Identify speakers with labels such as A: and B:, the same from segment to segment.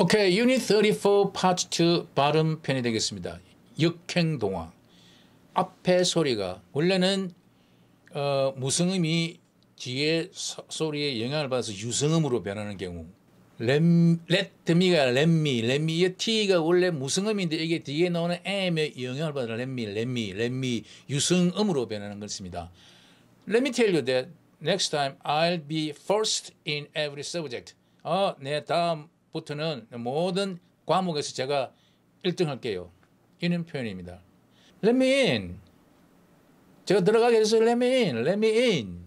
A: 오케이, 유 k 34파 a 2 발음 편이 되겠습니다. 육행동화. 앞에 소리가 원래는 어, 무성음이 뒤에 소, 소리에 영향을 받아서 유성음으로 변하는 경우 렘, 레미가 렘미, 렘미의 T가 원래 무성음인데 이게 뒤에 나오는 M의 영향을 받아 렘미, 렘미, 렘미 유성음으로 변하는 것입니다. Let me tell you that next time I'll be first in every subject. 어, 내 다음 부터는 모든 과목에서 제가 1등 할게요. 이런 표현입니다. Let me in. 제가 들어가게 해서 let me in, let me in.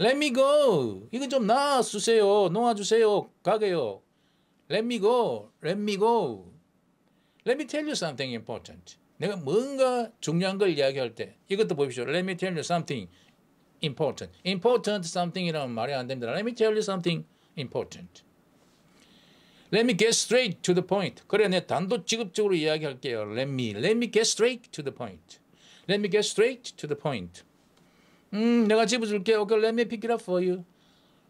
A: Let me go. 이거 좀 놔주세요. 놓아주세요. 가게요. Let me go. Let me go. Let me tell you something important. 내가 뭔가 중요한 걸 이야기할 때 이것도 보십시오. Let me tell you something important. Important something이라면 말이 안 됩니다. Let me tell you something important. Let me get straight to the point. 그래, 내 단도직입적으로 이야기할게요. Let me, let me get straight to the point. Let me get straight to the point. 음, 내가 집어줄게. Okay, let me pick it up for you.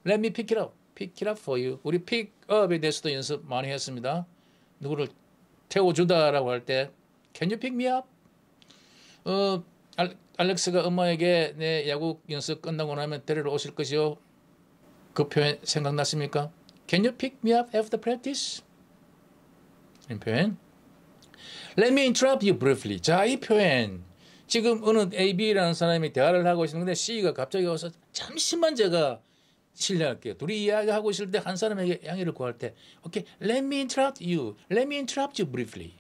A: Let me pick it up. Pick it up for you. 우리 pick up에 대해서도 연습 많이 했습니다. 누구를 태워주다라고 할 때, Can you pick me up? 어, 알, 알렉스가 엄마에게 내 야구 연습 끝나고 나면 데리러 오실 것이요. 그 표현 생각났습니까? Can you pick me up after practice? 이 표현. Let me interrupt you briefly. 자, 이 표현. 지금 어느 AB라는 사람이 대화를 하고 있는데 C가 갑자기 와서 잠시만 제가 실례할게요. 둘이 이야기하고 있을 때 한 사람에게 양해를 구할 때 오케이, o k let me interrupt you. Let me interrupt you briefly.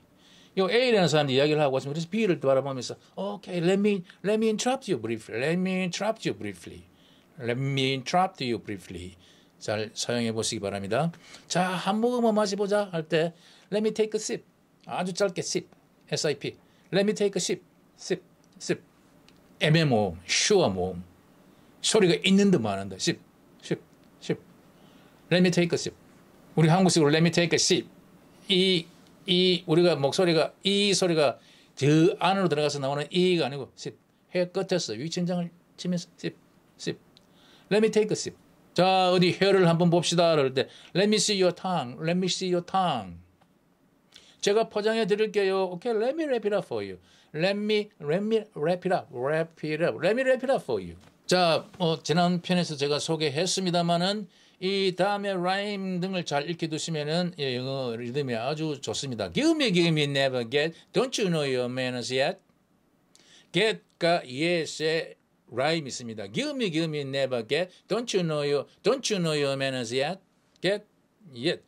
A: 요 A라는 사람이 이야기를 하고 있으면 그래서 B를 바라보면서 오케이, o k let me let me interrupt you briefly. Let me interrupt you briefly. Let me interrupt you briefly. 잘 사용해 보시기 바랍니다. 자, 한 모금만 마셔보자 할 때 Let me take a sip. 아주 짧게 sip. SIP. Let me take a sip. sip. sip. 애매 모음, sure 모음. 소리가 있는 듯 많은 듯 sip. sip. sip. Let me take a sip. 우리 한국식으로 Let me take a sip. 이, 이, 우리가 목소리가 이 소리가 저 안으로 들어가서 나오는 이가 아니고 sip. 해 끝에서 위층장을 치면서 sip. sip. Let me take a sip. 자 어디 혀를 한번 봅시다 그럴 때 Let me see your tongue. Let me see your tongue. 제가 포장해 드릴게요. okay, let me wrap it up for you. Let me, let me wrap it up, wrap it up, let me wrap it up for you. 자, 어, 지난 편에서 제가 소개했습니다만은 이 다음에 라임 등을 잘 익혀두시면은 영어 리듬이 아주 좋습니다. Give me, give me, never get. Don't you know your manners yet? Get가 yes의 라임 있습니다. Give me, give me, never get. Don't you know you, don't you know your manners yet? Get yet.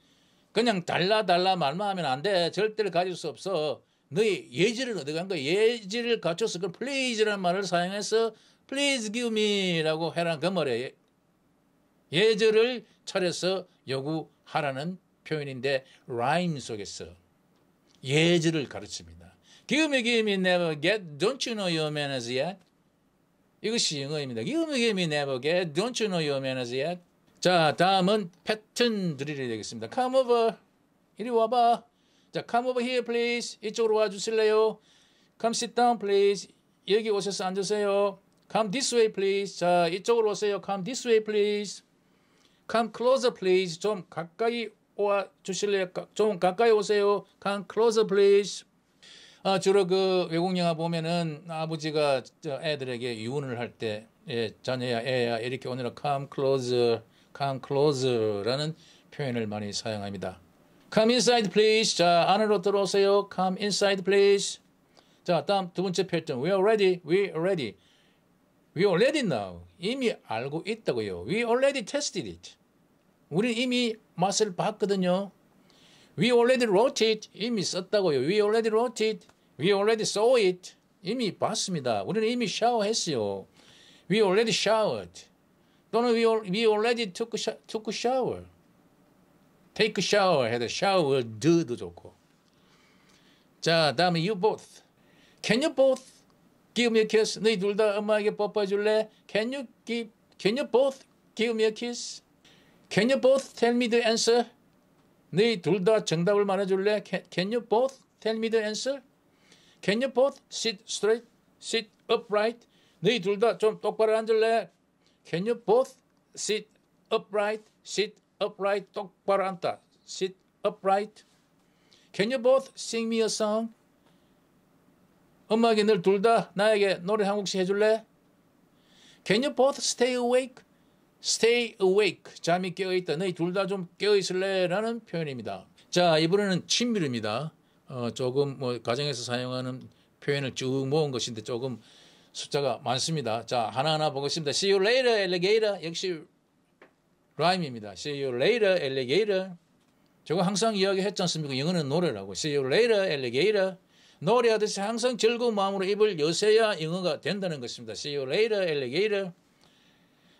A: 그냥 달라 달라 말만 하면 안 돼. 절대로 가질 수 없어. 너의 예지를 얻어간 거야. 예지를 갖춰서 그 please라는 말을 사용해서 please give me라고 해라 그 말이에요. 예절을 차려서 요구하라는 표현인데 라임 속에서 예절을 가르칩니다. Give me, give me, never get. Don't you know your manners yet? 이것이 영어입니다. You give me never get. Don't you know your manners yet? 자, 다음은 패턴 드릴이 되겠습니다. Come over. 이리 와봐. 자, come over here, please. 이쪽으로 와주실래요? Come sit down, please. 여기 오셔서 앉으세요. Come this way, please. 자, 이쪽으로 오세요. Come this way, please. Come closer, please. 좀 가까이 와 주실래요? 좀 가까이 오세요. Come closer, please. 아, 주로 그 외국 영화 보면은 아버지가 애들에게 유언을 할때 예, 자녀야 애야 이렇게 오늘은 come closer, come closer라는 표현을 많이 사용합니다. Come inside please. 자 안으로 들어오세요. Come inside please. 자 다음 두 번째 패턴. We already, we already, we already know. 이미 알고 있다고요. We already tested it. 우리 이미 맛을 봤거든요. We already wrote it. 이미 썼다고요. We already wrote it. We already saw it. 이미 봤습니다. 우리는 이미 샤워했어요. We already showered. 또는 we, we already took a, took a shower. Take a shower 해도 showered도 좋고. 자, 다음에 you both. Can you both give me a kiss? 너희 둘 다 엄마에게 뽀뽀해 줄래? Can you give Can you both give me a kiss? Can you both tell me the answer? 너희 둘 다 정답을 말해 줄래? Can, can you both tell me the answer? Can you both sit straight? Sit upright? 너희 둘 다 좀 똑바로 앉을래? Can you both sit upright? Sit upright. 똑바로 앉다. Sit upright. Can you both sing me a song? 엄마에게 늘둘 다 나에게 노래 한 곡씩 해줄래? Can you both stay awake? Stay awake. 잠이 깨어있다. 너희 둘 다 좀 깨어있을래? 라는 표현입니다. 자, 이번에는 친밀입니다. 어, 조금 뭐 가정에서 사용하는 표현을 쭉 모은 것인데 조금 숫자가 많습니다. 자, 하나하나 보겠습니다. See you later, alligator. 역시 라임입니다. See you later, alligator. 저거 항상 이야기했지 않습니까? 영어는 노래라고. See you later, alligator. 노래하듯이 항상 즐거운 마음으로 입을 여세야 영어가 된다는 것입니다. See you later, alligator.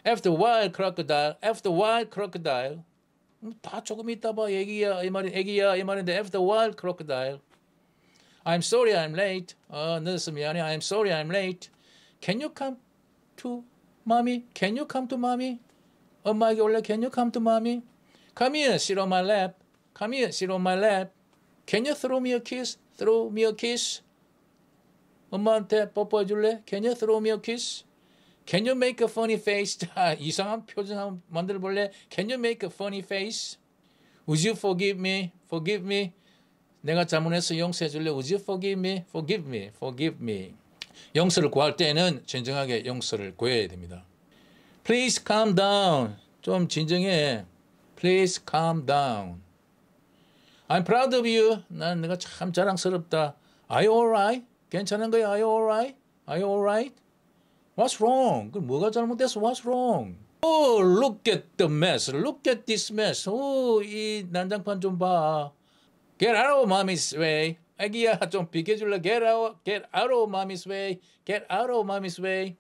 A: After a while, crocodile. After a while, crocodile. 다 조금 있다 봐. 애기야 이 말인 애기야 이 말인데 after a while crocodile. I'm sorry I'm late. 어 늦었어 미안해. I'm sorry I'm late. Can you come to mommy? Can you come to mommy? 엄마에게 원래 can you come to mommy? Come here, sit on my lap. Come here, sit on my lap. Can you throw me a kiss? Throw me a kiss. 엄마한테 뽀뽀해 줄래? Can you throw me a kiss? Can you make a funny face? 이상한 표정 한번 만들어 볼래? Can you make a funny face? Would you forgive me? Forgive me. 내가 잘못해서 용서해 줄래? Would you forgive me? Forgive me. Forgive me. 용서를 구할 때는 에 진정하게 용서를 구해야 됩니다. Please calm down. 좀 진정해. Please calm down. I'm proud of you. 난 내가 참 자랑스럽다. Are you alright? 괜찮은 거야? Are you alright? Are you alright? What's wrong? 그 뭐가 잘못됐어? What's wrong? Oh, look at the mess. Look at this mess. 오, 이 난장판 좀 봐. Get out of mommy's way. 아기야, 좀 비켜줄래? Get out, get out of mommy's way. Get out of mommy's way.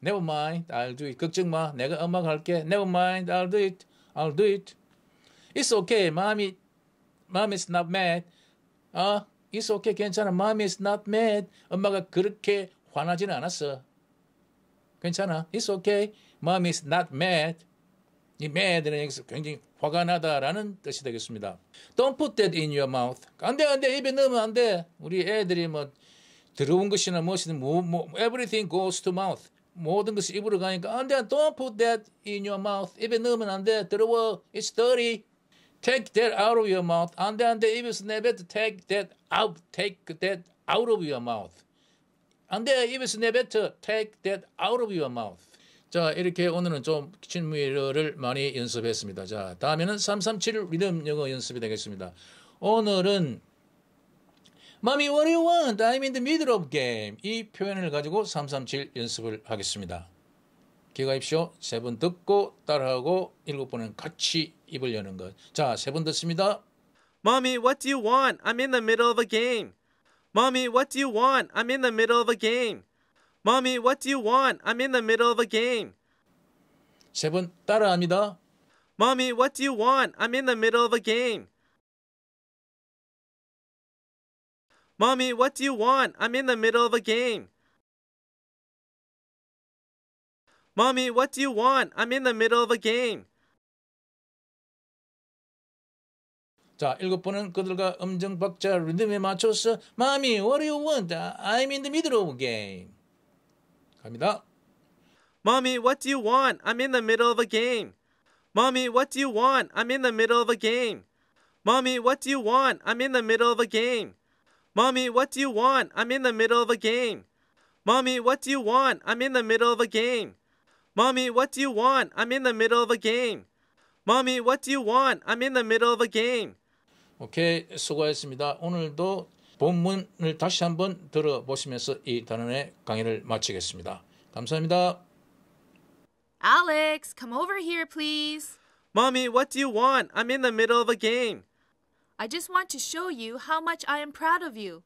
A: Never mind. I'll do it. 걱정 마. 내가 엄마가 할게. Never mind. I'll do it. I'll do it. It's okay. Mommy, mommy's not mad. 아, uh, it's okay. 괜찮아. Mommy's not mad. 엄마가 그렇게 화나지는 않았어. 괜찮아. It's okay. Mom is not mad. 이 mad는 굉장히 화가 나다라는 뜻이 되겠습니다. Don't put that in your mouth. 안 돼, 안 돼. 입에 넣으면 안 돼. 우리 애들이 뭐 들어온 것이나 무엇이든 뭐, 뭐, everything goes to mouth. 모든 것이 입으로 가니까 안 돼. Don't put that in your mouth. 입에 넣으면 안 돼. 더러워. It's dirty. Take that out of your mouth. 안 돼, 안 돼. 입에서 내뱉어. Take that out. Take that out of your mouth. 안돼 입에서 내뱉어 take that out of your mouth. 자 이렇게 오늘은 좀 친밀어를 많이 연습했습니다. 자 다음에는 337 리듬 영어 연습이 되겠습니다. 오늘은 Mommy, what do you want? I'm in the middle of game. 이 표현을 가지고 337 연습을 하겠습니다. 기가입시오. 세 번 듣고
B: 따라하고 일곱 번은 같이 입을 여는 것. 자, 세 번 듣습니다. Mommy, what do you want? I'm in the middle of a game. Mommy, what do you want? I'm in the middle of a game. Mommy, what do you want? I'm in the middle of a game. 셉은 따라합니다. Mommy, what do you want? I'm in the middle of a game. Mommy, what do you want? I'm in the middle of a game. Mommy, what do you want? I'm in the middle of a game. 자, 일곱 번은 그들과 음정 박자 리듬에 맞춰서 마미 what do you want? I'm in the middle of a game. 갑니다. Mommy, what do you want? I'm in the middle of a game. Mommy, what do you want? I'm in the middle of a game. Mommy, what do you want? I'm in the middle of a game. Mommy, what do you want? I'm in the middle of a game. Mommy, what do you want? I'm in the middle of a game. Mommy, what do you want? I'm in the middle of a game. Mommy, what do you want? I'm in the middle of a game.
A: 오케이 수고했습니다. 오늘도 본문을 다시 한번 들어보시면서 이 단원의
B: 강의를 마치겠습니다. 감사합니다. Alex, come over here, please. Mommy, what do you want? I'm in the middle of a game. I just want to show you how much I am proud of you.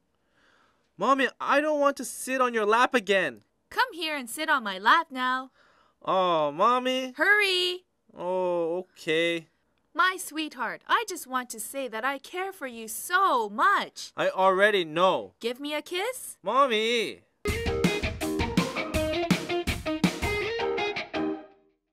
B: Mommy, I don't want to sit on your lap again. Come here and sit on my lap now. Oh, Mommy. Hurry. Oh, okay. My sweetheart, I just want to say that I care for you so much. I already know. Give me a kiss? Mommy!